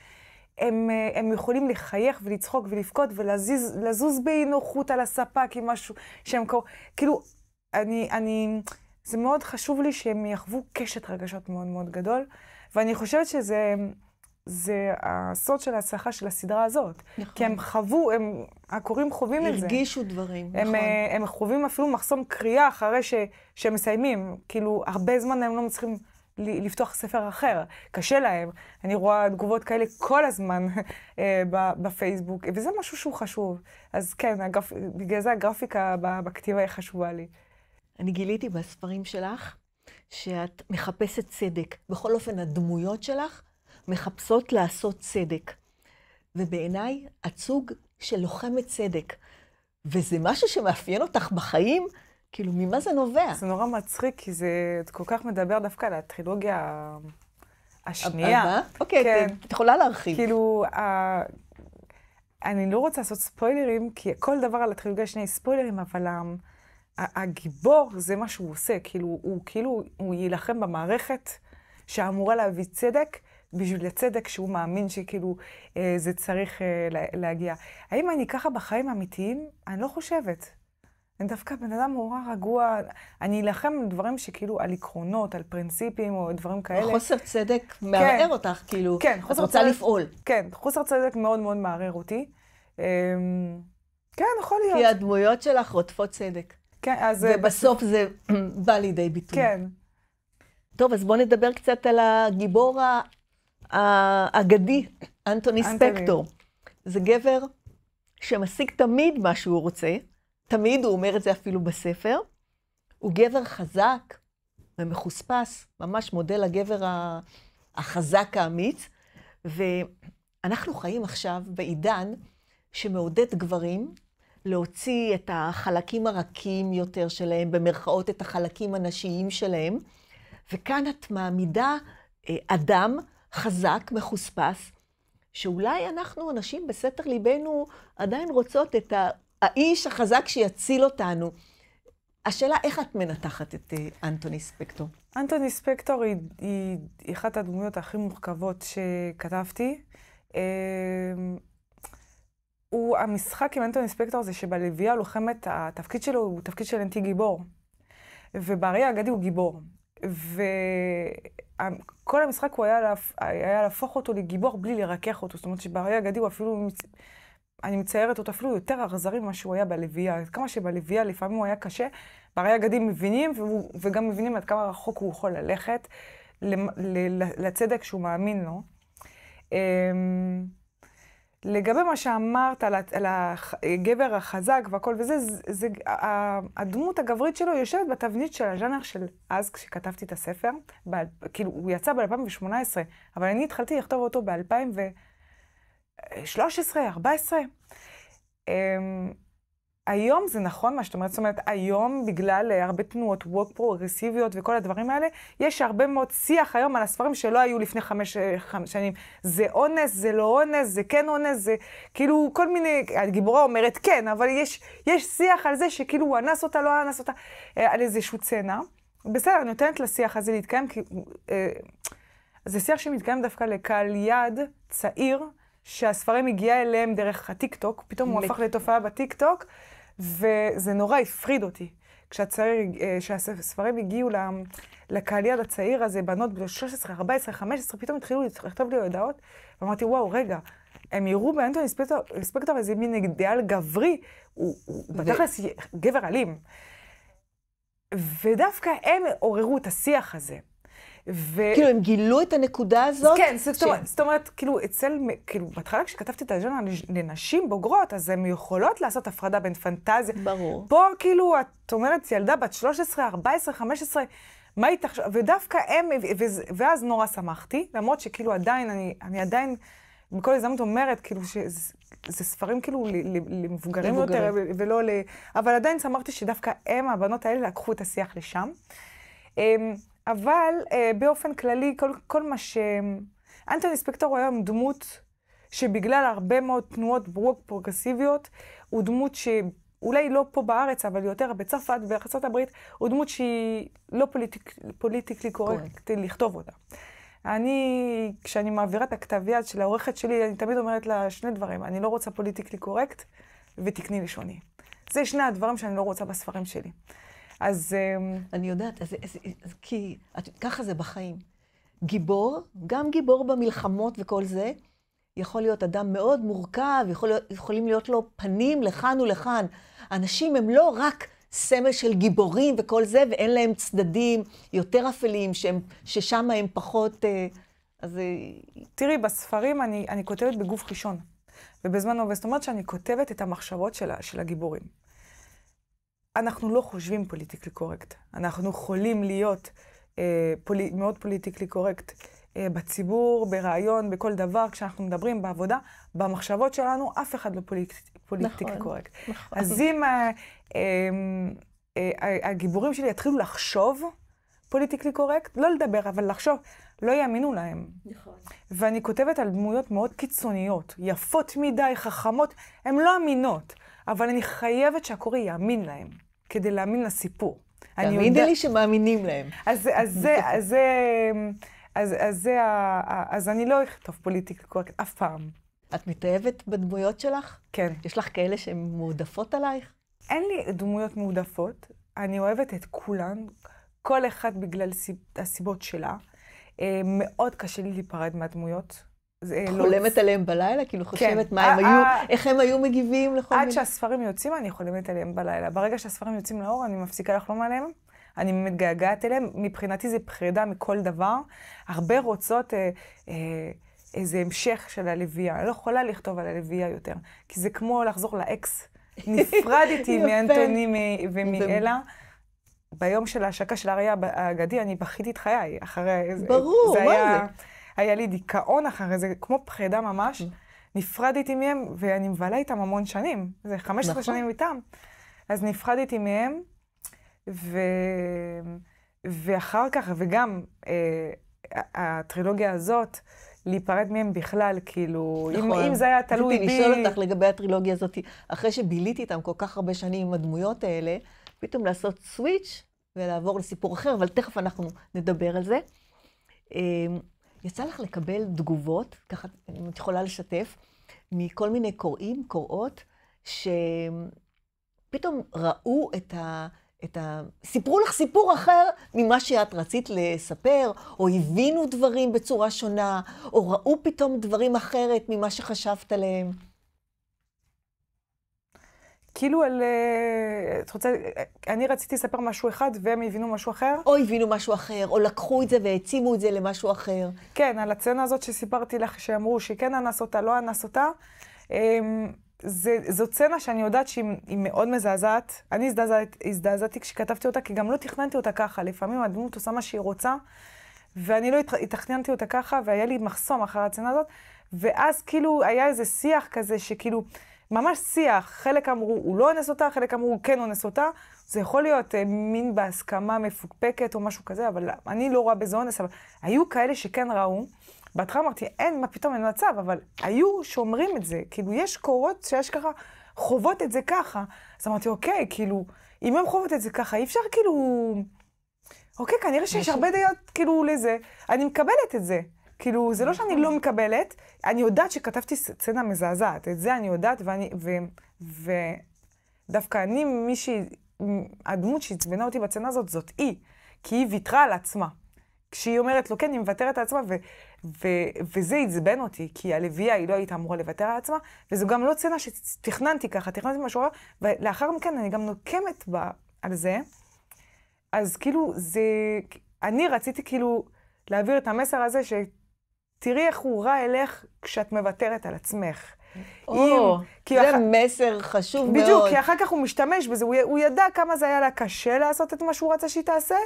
הם, אה, הם יכולים לחייך ולצחוק ולבכות ולזוז באי נוחות על הספה, כי משהו שהם קור... כאילו, אני, אני, זה מאוד חשוב לי שהם יחוו קשת רגשות מאוד מאוד גדול, ואני חושבת שזה... זה הסוד של ההצלחה של הסדרה הזאת. נכון. כי הם חוו, הם, הקוראים חווים את זה. הרגישו דברים, הם, נכון. אה, הם חווים אפילו מחסום קריאה אחרי ש, שהם מסיימים. כאילו, הרבה זמן הם לא מצליחים לפתוח ספר אחר. קשה להם. אני רואה תגובות כאלה כל הזמן אה, בפייסבוק, וזה משהו שהוא חשוב. אז כן, הגרפ... בגלל זה הגרפיקה בכתיבה היא חשובה לי. אני גיליתי בספרים שלך שאת מחפשת צדק. בכל אופן, הדמויות שלך מחפשות לעשות צדק. ובעיניי, את סוג של לוחמת צדק. וזה משהו שמאפיין אותך בחיים, כאילו, ממה זה נובע? זה נורא מצחיק, כי זה כל כך מדבר דווקא על הטרילוגיה השנייה. אוקיי, כן. את יכולה להרחיב. כאילו, אני לא רוצה לעשות ספוילרים, כי כל דבר על הטרילוגיה השנייה היא ספוילרים, אבל הגיבור זה מה שהוא עושה. כאילו, הוא כאילו, הוא יילחם במערכת שאמורה להביא צדק. בשביל הצדק שהוא מאמין שכאילו אה, זה צריך אה, להגיע. האם אני ככה בחיים האמיתיים? אני לא חושבת. אני דווקא בן אדם נורא רגוע, אני אלחם על דברים שכאילו, על עקרונות, על פרינציפים או דברים כאלה. חוסר צדק כן. מערער כן. אותך, כאילו, כן, את רוצה צדק, לפעול. כן, חוסר צדק מאוד מאוד מערער אותי. אמ, כן, יכול להיות. כי הדמויות שלך רודפות צדק. כן, אז... אה, ובסוף זה [clears throat] בא לידי ביטוי. כן. טוב, אז בואו נדבר קצת על הגיבור האגדי, אנטוני ספקטור. זה גבר שמשיג תמיד מה שהוא רוצה. תמיד הוא אומר את זה אפילו בספר. הוא גבר חזק ומחוספס, ממש מודל הגבר החזק האמיץ. ואנחנו חיים עכשיו בעידן שמעודד גברים להוציא את החלקים הרכים יותר שלהם, במרכאות את החלקים הנשיים שלהם, וכאן את מעמידה אה, אדם חזק, מחוספס, שאולי אנחנו, הנשים בסתר ליבנו, עדיין רוצות את האיש החזק שיציל אותנו. השאלה, איך את מנתחת את אה, אנטוני ספקטור? אנטוני ספקטור היא, היא, היא אחת הדמויות הכי מורכבות שכתבתי. אמ, הוא, המשחק עם אנטוני ספקטור זה שבלוויה הלוחמת, התפקיד שלו הוא תפקיד של אנטי גיבור. ובארי האגדי הוא גיבור. וכל המשחק הוא היה, להפ... היה להפוך אותו לגיבור בלי לרכך אותו. זאת אומרת שבארי האגדי הוא אפילו אני מציירת אותו אפילו יותר אכזרי ממה שהוא היה בלוויה. כמה שבלוויה לפעמים הוא היה קשה, והרי הגדים מבינים, וגם מבינים עד כמה רחוק הוא יכול ללכת לצדק שהוא מאמין לו. אמ, לגבי מה שאמרת על, הגבר החזק והכל וזה, זה, זה, הדמות הגברית שלו יושבת בתבנית של הז'אנר של אז, כשכתבתי את הספר. ב, כאילו, הוא יצא ב-2018, אבל אני התחלתי לכתוב אותו ב-2000 13, 14. אמ, היום זה נכון מה שאת אומרת, זאת אומרת, היום בגלל הרבה תנועות ווק פרוגרסיביות וכל הדברים האלה, יש הרבה מאוד שיח היום על הספרים שלא היו לפני אה, חמש, שנים. זה אונס, זה לא אונס, זה כן אונס, זה כאילו כל מיני, הגיבורה אומרת כן, אבל יש, יש שיח על זה שכאילו הוא אנס אותה, לא אנס אותה, אה, על איזשהו צנע. בסדר, אני נותנת לשיח הזה להתקיים, כי אה, זה שיח שמתקיים דווקא לקהל יעד צעיר, שהספרים הגיע אליהם דרך הטיקטוק, פתאום הוא הפך לתופעה בטיקטוק, וזה נורא הפריד אותי. כשהצעיר, אה, כשהספרים הגיעו לקהל יד הצעיר הזה, בנות בנות 13, 14, 15, פתאום התחילו לכתוב לי הודעות, ואמרתי, וואו, רגע, הם יראו באנטוני ספקטור איזה מין אידיאל גברי, הוא, הוא בתכלס גבר אלים. ודווקא הם עוררו את השיח הזה. ו... כאילו, הם גילו את הנקודה הזאת? כן, ש... זאת, אומרת, זאת אומרת, כאילו, אצל, כאילו, בהתחלה כשכתבתי את האג'נדה לנשים בוגרות, אז הן יכולות לעשות הפרדה בין פנטזיה. ברור. פה, כאילו, את אומרת, ילדה בת 13, 14, 15, מה היא תחשוב? ודווקא הם, ואז נורא שמחתי, למרות שכאילו עדיין, אני, אני עדיין, בכל הזדמנות אומרת, כאילו, שזה... ספרים כאילו למבוגרים יותר, ולא ל... אבל עדיין שמחתי שדווקא הם, הבנות האלה, לקחו את השיח לשם. אמ, אבל אה, באופן כללי, כל, כל מה ש... אנטון ספקטור הוא היום דמות שבגלל הרבה מאוד תנועות ברוק פרוגרסיביות, הוא דמות שאולי לא פה בארץ, אבל יותר בצרפת ובארצות הברית, הוא דמות שהיא לא פוליטיק, פוליטיקלי קורקט אוקיי. לכתוב אותה. אני, כשאני מעבירה את הכתב יד של העורכת שלי, אני תמיד אומרת לה שני דברים, אני לא רוצה פוליטיקלי קורקט ותקני לשוני. זה שני הדברים שאני לא רוצה בספרים שלי. אז... אמ, אני יודעת, אז, אז, אז, כי את, ככה זה בחיים. גיבור, גם גיבור במלחמות וכל זה, יכול להיות אדם מאוד מורכב, יכול, להיות, יכולים להיות לו פנים לכאן ולכאן. אנשים הם לא רק סמל של גיבורים וכל זה, ואין להם צדדים יותר אפלים, שהם, ששם הם פחות... אה, אז... אה, תראי, בספרים אני, אני כותבת בגוף ראשון, ובזמן עובד, זאת אומרת שאני כותבת את המחשבות של, של הגיבורים. אנחנו לא חושבים פוליטיקלי קורקט. אנחנו יכולים להיות אה, פול... מאוד פוליטיקלי קורקט אה, בציבור, ברעיון, בכל דבר, כשאנחנו מדברים בעבודה, במחשבות שלנו, אף אחד לא פוליט... פוליטיקלי נכון, קורקט. נכון. אז אם אה, אה, אה, הגיבורים שלי יתחילו לחשוב, פוליטיקלי קורקט, לא לדבר, אבל לחשוב, לא יאמינו להם. נכון. ואני כותבת על דמויות מאוד קיצוניות, יפות מדי, חכמות, הן לא אמינות, אבל אני חייבת שהקורא יאמין להם. כדי להאמין לסיפור. תאמיני יודע... לי שמאמינים להם. אז, אז זה, אז זה, אז, אז זה, אז אני לא אכתוב פוליטיקה קורקט אף פעם. את מתאהבת בדמויות שלך? כן. יש לך כאלה שהן מועדפות עלייך? אין לי דמויות מועדפות. אני אוהבת את כולן, כל אחת בגלל הסיבות שלה. אה, מאוד קשה לי להיפרד מהדמויות. לא- חולמת לא... עליהם בלילה? כאילו כן. חושבת כן. מה אה, הם 아... היו, אה. איך הם היו מגיבים לכל מיני... עד שהספרים יוצאים, אני חולמת עליהם בלילה. ברגע שהספרים יוצאים לאור, אני מפסיקה לחלום עליהם. אני מתגעגעת אליהם. מבחינתי זה פרידה מכל דבר. הרבה רוצות אה, אה, איזה המשך של הלוויה. אני לא יכולה לכתוב על הלוויה יותר, כי זה כמו לחזור לאקס. [laughs] נפרדתי מאנטוני ומאלה. ביום של ההשקה של האריה האגדי, אני בכיתי את חיי אחרי... ברור, זה מה היה... זה? היה לי דיכאון אחרי זה, כמו פחידה ממש. Mm. נפרדתי מהם, ואני מבלה איתם המון שנים. זה 15 נכון. שנים איתם. אז נפרדתי מהם, ו... ואחר כך, וגם אה, הטרילוגיה הזאת, להיפרד מהם בכלל, כאילו, נכון. אם, אם זה היה תלוי בי... רציתי לשאול אותך לגבי הטרילוגיה הזאת, אחרי שביליתי איתם כל כך הרבה שנים עם הדמויות האלה, פתאום לעשות סוויץ' ולעבור לסיפור אחר, אבל תכף אנחנו נדבר על זה. אמ, יצא לך לקבל תגובות, ככה אם את יכולה לשתף, מכל מיני קוראים, קוראות, שפתאום ראו את ה... את ה... סיפרו לך סיפור אחר ממה שאת רצית לספר, או הבינו דברים בצורה שונה, או ראו פתאום דברים אחרת ממה שחשבת עליהם. כאילו על... אה, את רוצה... אני רציתי לספר משהו אחד, והם הבינו משהו אחר. או הבינו משהו אחר, או לקחו את זה והעצימו את זה למשהו אחר. כן, על הצנה הזאת שסיפרתי לך, שאמרו שכן אנס אותה, לא אנס אותה. אמ, זה, זו צנה שאני יודעת שהיא מאוד מזעזעת. אני הזדעזעת, הזדעזעתי כשכתבתי אותה, כי גם לא תכננתי אותה ככה. לפעמים הדמות עושה מה שהיא רוצה, ואני לא התכננתי אותה ככה, והיה לי מחסום אחר הצנה הזאת. ואז כאילו היה איזה שיח כזה שכאילו... ממש שיח, חלק אמרו, הוא לא אונס אותה, חלק אמרו, הוא כן אונס אותה. זה יכול להיות אה, מין בהסכמה מפוקפקת או משהו כזה, אבל אני לא רואה בזה אונס, אבל היו כאלה שכן ראו. בהתחלה אמרתי, אין, מה פתאום, אין מצב, אבל היו שאומרים את זה. כאילו, יש קורות שיש ככה, חוות את זה ככה. אז אמרתי, אוקיי, כאילו, אם הן חוות את זה ככה, אי אפשר כאילו... אוקיי, כנראה שיש הרבה דעות כאילו לזה. אני מקבלת את זה. כאילו, זה לא שאני נכון. לא מקבלת, אני יודעת שכתבתי סצנה מזעזעת, את זה אני יודעת, ואני, ו, ו, ודווקא אני, מישהי, הדמות שעצבנה אותי בסצנה הזאת, זאת היא, כי היא ויתרה על עצמה. כשהיא אומרת לו, כן, היא מוותרת על עצמה, ו, ו, וזה עצבן אותי, כי הלוויה, היא לא הייתה אמורה לוותר על עצמה, וזו גם לא סצנה שתכננתי ככה, תכננתי משהו אחר, ולאחר מכן אני גם נוקמת בה על זה. אז כאילו, זה... אני רציתי כאילו להעביר את המסר הזה, ש... תראי איך הוא רע אלייך כשאת מוותרת על עצמך. או, אם, זה אח... מסר חשוב בדיוק, מאוד. בדיוק, כי אחר כך הוא משתמש בזה, הוא, י... הוא ידע כמה זה היה לה קשה לעשות את מה שהוא רצה שהיא תעשה,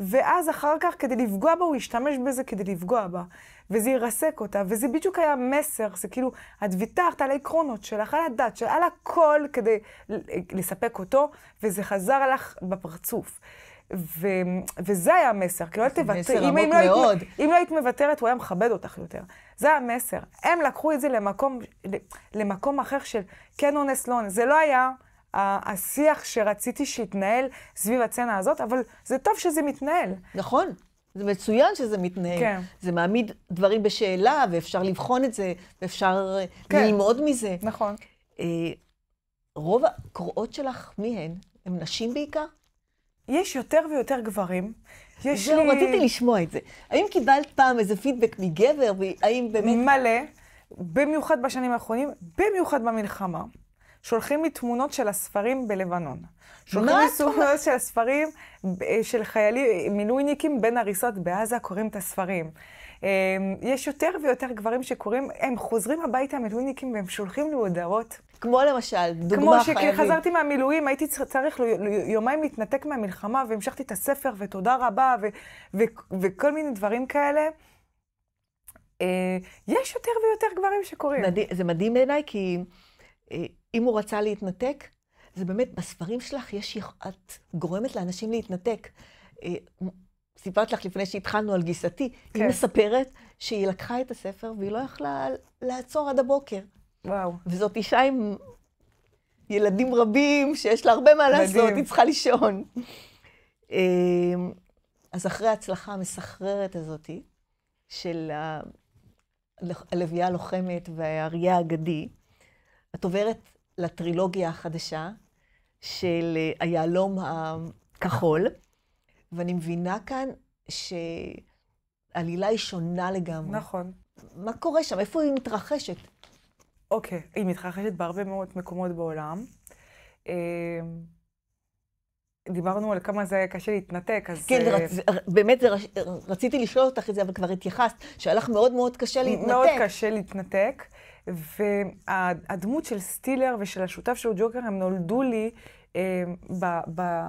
ואז אחר כך, כדי לפגוע בה, הוא ישתמש בזה כדי לפגוע בה. וזה ירסק אותה, וזה בדיוק היה מסר, זה כאילו, את ויתרת על העקרונות שלך, על הדת שלך, על הכל כדי לספק אותו, וזה חזר לך בפרצוף. ו... וזה היה המסר, כי כאילו, אל תוותרי. מסר אם, מאוד. לא היית, אם לא היית מוותרת, הוא היה מכבד אותך יותר. זה המסר. הם לקחו את זה למקום, למקום אחר של כן אונס, לא אונס. זה לא היה השיח שרציתי שיתנהל סביב הצצנה הזאת, אבל זה טוב שזה מתנהל. נכון. זה מצוין שזה מתנהל. כן. זה מעמיד דברים בשאלה, ואפשר לבחון את זה, ואפשר אה, כן. ללמוד מזה. נכון. אה, רוב הקוראות שלך, מי הן? הן נשים בעיקר? יש יותר ויותר גברים. יש זהו, לי... רציתי לשמוע את זה. האם קיבלת פעם איזה פידבק מגבר, והאם באמת... מלא, במיוחד בשנים האחרונים, במיוחד במלחמה. שולחים לי תמונות של הספרים בלבנון. שולחים לי תמונות של הספרים אה, של חיילים, מילואיניקים בין הריסות בעזה, קוראים את הספרים. אה, יש יותר ויותר גברים שקוראים, הם חוזרים הביתה מילואיניקים והם שולחים לי הודעות. כמו למשל, דוגמה חייבים. כמו שחזרתי מהמילואים, הייתי צריך יומיים להתנתק מהמלחמה, והמשכתי את הספר, ותודה רבה, ו- ו- וכל מיני דברים כאלה. אה, יש יותר ויותר גברים שקורים. מדהים, זה מדהים בעיניי, כי אה, אם הוא רצה להתנתק, זה באמת, בספרים שלך יש, את גורמת לאנשים להתנתק. אה, סיפרת לך לפני שהתחלנו על גיסתי, כן. היא מספרת שהיא לקחה את הספר והיא לא יכלה לעצור עד הבוקר. וואו. וזאת אישה עם ילדים רבים, שיש לה הרבה מה מדהים. לעשות, היא צריכה לישון. אמ, אז אחרי ההצלחה המסחררת הזאת של הלוויה הלוחמת והאריה האגדי, את עוברת לטרילוגיה החדשה של אה, היהלום הכחול, ואני מבינה כאן שעלילה היא שונה לגמרי. נכון. מה קורה שם? איפה היא מתרחשת? אוקיי, okay, היא מתרחשת בהרבה מאוד מקומות בעולם. אמ, דיברנו על כמה זה קשה להתנתק, אז... כן, אה, רצ... באמת זה רציתי לשאול אותך את זה, אבל כבר התייחסת, שהלך מאוד מאוד קשה להתנתק. מאוד קשה להתנתק, והדמות של סטילר ושל השותף של ג'וקר, הם נולדו לי אה, ב... ב...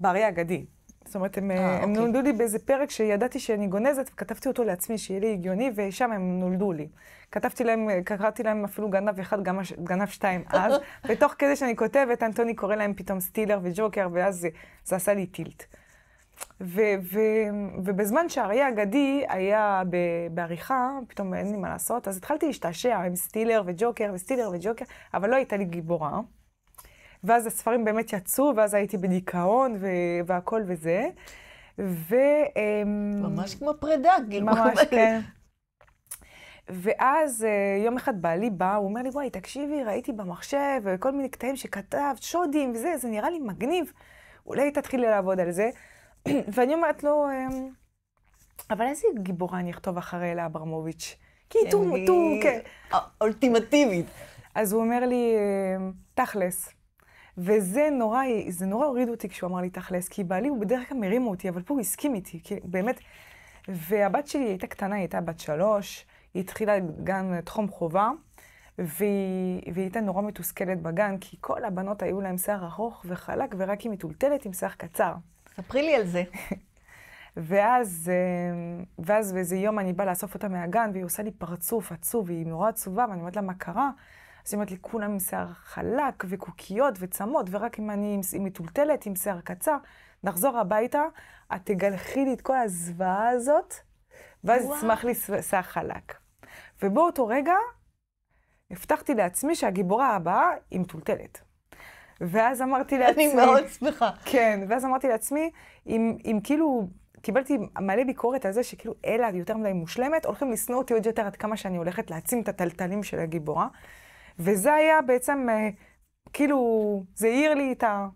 בארי האגדי. זאת אומרת, הם, 아, אה, אה, הם אוקיי. נולדו לי באיזה פרק שידעתי שאני גונזת, וכתבתי אותו לעצמי, שיהיה לי הגיוני, ושם הם נולדו לי. כתבתי להם, קראתי להם אפילו גנב אחד, גם הש, גנב שתיים [laughs] אז, ותוך כדי שאני כותבת, אנטוני קורא להם פתאום סטילר וג'וקר, ואז זה, זה עשה לי טילט. ו, ו, ובזמן שאריה אגדי היה ב, בעריכה, פתאום אין לי מה לעשות, אז התחלתי להשתעשע עם סטילר וג'וקר וסטילר וג'וקר, אבל לא הייתה לי גיבורה. ואז הספרים באמת יצאו, ואז הייתי בדיכאון ו- והכל וזה. ו... אמ, ממש כמו פרידה, גיל. כאילו. ממש, [laughs] כן. ואז אה, יום אחד בעלי בא, הוא אומר לי, וואי, תקשיבי, ראיתי במחשב וכל אה, מיני קטעים שכתבת, שודים וזה, זה נראה לי מגניב. אולי תתחילי לעבוד על זה. [clears throat] ואני אומרת לו, אמ, אבל איזה גיבורה אני אכתוב אחרי אלה אברמוביץ'? כי טו, טו, כן. אולטימטיבית. אז הוא אומר לי, אמ, תכלס, וזה נורא, זה נורא הוריד אותי כשהוא אמר לי תכלס, כי בעלי הוא בדרך כלל מרים אותי, אבל פה הוא הסכים איתי, כי באמת. והבת שלי הייתה קטנה, היא הייתה בת שלוש, היא התחילה גן תחום חובה, והיא, והיא הייתה נורא מתוסכלת בגן, כי כל הבנות היו להן שיער ארוך וחלק, ורק היא מטולטלת עם שיער קצר. ספרי לי על זה. [laughs] ואז, אה, ואז באיזה יום אני באה לאסוף אותה מהגן, והיא עושה לי פרצוף עצוב, היא נורא עצובה, ואני אומרת לה, מה קרה? אז היא אומרת לי, כולם עם שיער חלק וקוקיות וצמות, ורק אם אני עם עם מטולטלת, עם שיער קצר, נחזור הביתה, את תגלחי לי את כל הזוועה הזאת, ואז יצמח לי שיער חלק. ובאותו רגע, הבטחתי לעצמי שהגיבורה הבאה היא מטולטלת. ואז אמרתי לעצמי... אני מאוד שמחה. כן, ואז אמרתי לעצמי, אם, אם כאילו, קיבלתי מלא ביקורת על זה שכאילו אלה יותר מדי מושלמת, הולכים לשנוא אותי עוד יותר עד כמה שאני הולכת להעצים את הטלטלים של הגיבורה. וזה היה בעצם, אה, כאילו, זה העיר לי את ה...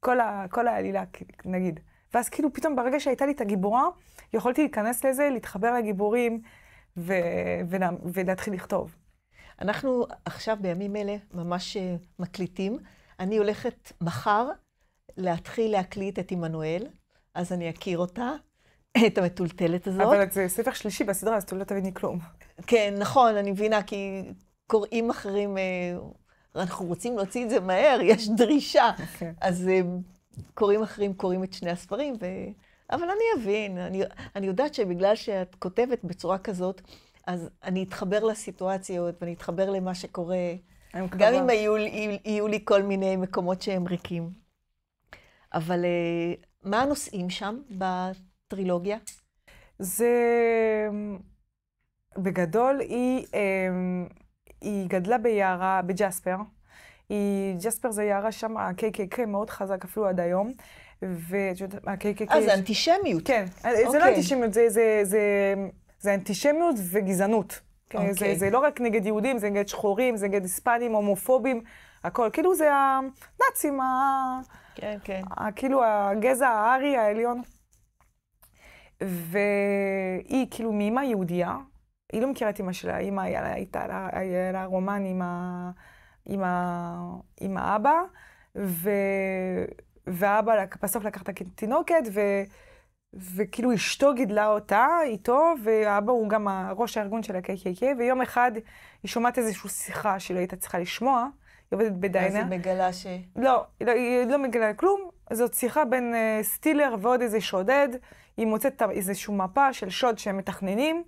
כל, ה... כל העלילה, נגיד. ואז כאילו פתאום ברגע שהייתה לי את הגיבורה, יכולתי להיכנס לזה, להתחבר לגיבורים ו... ולה... ולהתחיל לכתוב. אנחנו עכשיו, בימים אלה, ממש אה, מקליטים. אני הולכת מחר להתחיל להקליט את עמנואל, אז אני אכיר אותה, [laughs] את המטולטלת הזאת. אבל זה ספר שלישי בסדרה, אז אתם לא תביני כלום. כן, נכון, אני מבינה, כי קוראים אחרים, אה, אנחנו רוצים להוציא את זה מהר, [laughs] יש דרישה. Okay. אז אה, קוראים אחרים קוראים את שני הספרים, ו... אבל אני אבין, אני, אני יודעת שבגלל שאת כותבת בצורה כזאת, אז אני אתחבר לסיטואציות ואני אתחבר למה שקורה, גם אם היו, יהיו לי כל מיני מקומות שהם ריקים. אבל אה, מה הנושאים שם בטרילוגיה? זה... בגדול היא אמ, היא גדלה ביערה, בג'ספר. ג'ספר זה יערה שם, ה-KKK מאוד חזק אפילו עד היום. ואת יודעת, ה-KKK... אה, זה אנטישמיות. כן, Okay. אה, זה לא אוקיי. אנטישמיות, זה, זה, זה, זה אנטישמיות וגזענות. Okay. אה, אוקיי. זה, זה לא רק נגד יהודים, זה נגד שחורים, זה נגד היספנים, הומופובים, הכל. כאילו זה הנאצים, ה... כן, כן. ה, כאילו הגזע הארי העליון. והיא כאילו מאימא יהודייה, היא לא מכירה את אמא שלה, אמא הייתה לה, היה לה רומן עם, ה, עם, ה, עם האבא, ו, ואבא בסוף לקח את התינוקת, ו, וכאילו אשתו גידלה אותה איתו, והאבא הוא גם ראש הארגון של ה-KKK, ויום אחד היא שומעת איזושהי שיחה שהיא לא הייתה צריכה לשמוע, היא עובדת בדיינה. אז היא מגלה ש... לא, לא, היא לא מגלה כלום, זאת שיחה בין אה, סטילר ועוד איזה שודד, היא מוצאת איזושהי מפה של שוד שהם מתכננים.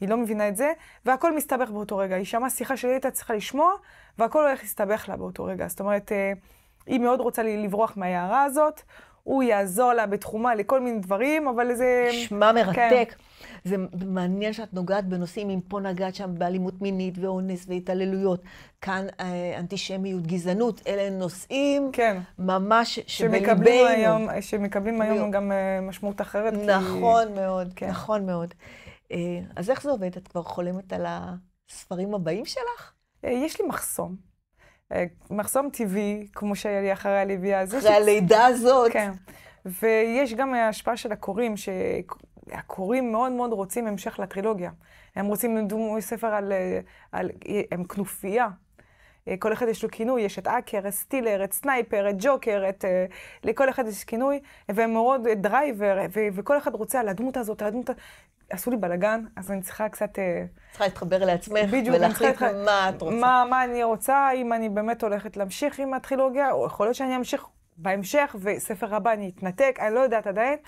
היא לא מבינה את זה, והכל מסתבך באותו רגע. היא שמעה שיחה שלא הייתה צריכה לשמוע, והכל הולך להסתבך לה באותו רגע. זאת אומרת, אה, היא מאוד רוצה לברוח מהיערה הזאת, הוא יעזור לה בתחומה לכל מיני דברים, אבל זה... נשמע כן. מרתק. כן. זה מעניין שאת נוגעת בנושאים, אם פה נגעת שם באלימות מינית ואונס והתעללויות, כאן אה, אנטישמיות, גזענות, אלה נושאים כן. ממש שבליבנו. שמקבלים היום לא. גם אה, משמעות אחרת. נכון כי... מאוד, כן. נכון מאוד. אה, אז איך זה עובד? את כבר חולמת על הספרים הבאים שלך? אה, יש לי מחסום. אה, מחסום טבעי, כמו שהיה לי אחרי הלוויה הזאת. אחרי הלידה הזאת. כן. ויש גם ההשפעה של הקוראים, שהקוראים מאוד מאוד רוצים המשך לטרילוגיה. הם רוצים לדמו ספר על, על... הם כנופיה. כל אחד יש לו כינוי, יש את אקר, את סטילר, את סנייפר, את ג'וקר, את... לכל אחד יש כינוי, והם מאוד דרייבר, ו- וכל אחד רוצה על הדמות הזאת, על הדמות הזאת. עשו לי בלאגן, אז אני צריכה קצת... אה, צריכה להתחבר לעצמך ולהחליט מה את רוצה. מה, מה אני רוצה, אם אני באמת הולכת להמשיך עם הטרילוגיה, או יכול להיות שאני אמשיך בהמשך, וספר הבא אני אתנתק, אני לא יודעת עדיין.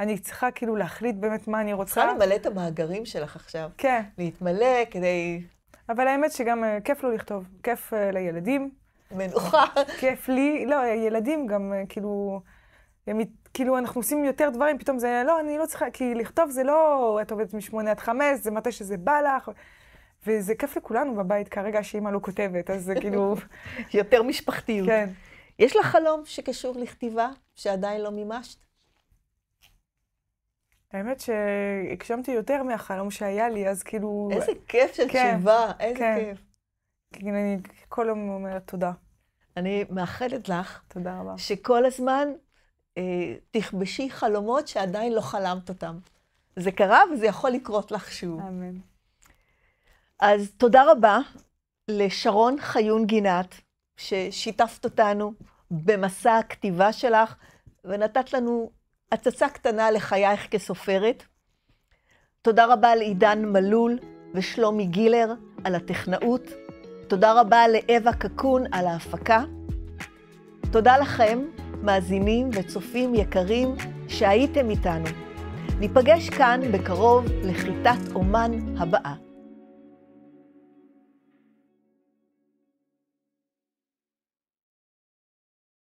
אני צריכה כאילו להחליט באמת מה אני רוצה. צריכה למלא את המאגרים שלך עכשיו. כן. להתמלא כדי... אבל האמת שגם אה, כיף לו לכתוב, כיף אה, לילדים. מנוחה. כיף לי, לא, ילדים גם כאילו, הם כאילו, אנחנו עושים יותר דברים, פתאום זה, לא, אני לא צריכה, כי לכתוב זה לא, את עובדת משמונה עד חמש, זה מתי שזה בא לך. וזה כיף לכולנו בבית כרגע שאימא לא כותבת, אז זה כאילו... [laughs] יותר משפחתיות. כן. יש לך חלום שקשור לכתיבה, שעדיין לא מימשת? האמת שהגשמתי יותר מהחלום שהיה לי, אז כאילו... איזה כיף של כן, תשובה, איזה כן. כיף. כן, אני כל יום אומרת תודה. אני מאחלת לך... תודה רבה. שכל הזמן תכבשי חלומות שעדיין לא חלמת אותם. זה קרה וזה יכול לקרות לך שוב. אמן. אז תודה רבה לשרון חיון גינת, ששיתפת אותנו במסע הכתיבה שלך, ונתת לנו הצצה קטנה לחייך כסופרת. תודה רבה לעידן מלול ושלומי גילר על הטכנאות. תודה רבה לאווה קקון על ההפקה. תודה לכם מאזינים וצופים יקרים שהייתם איתנו. ניפגש כאן בקרוב לחיטת אומן הבאה.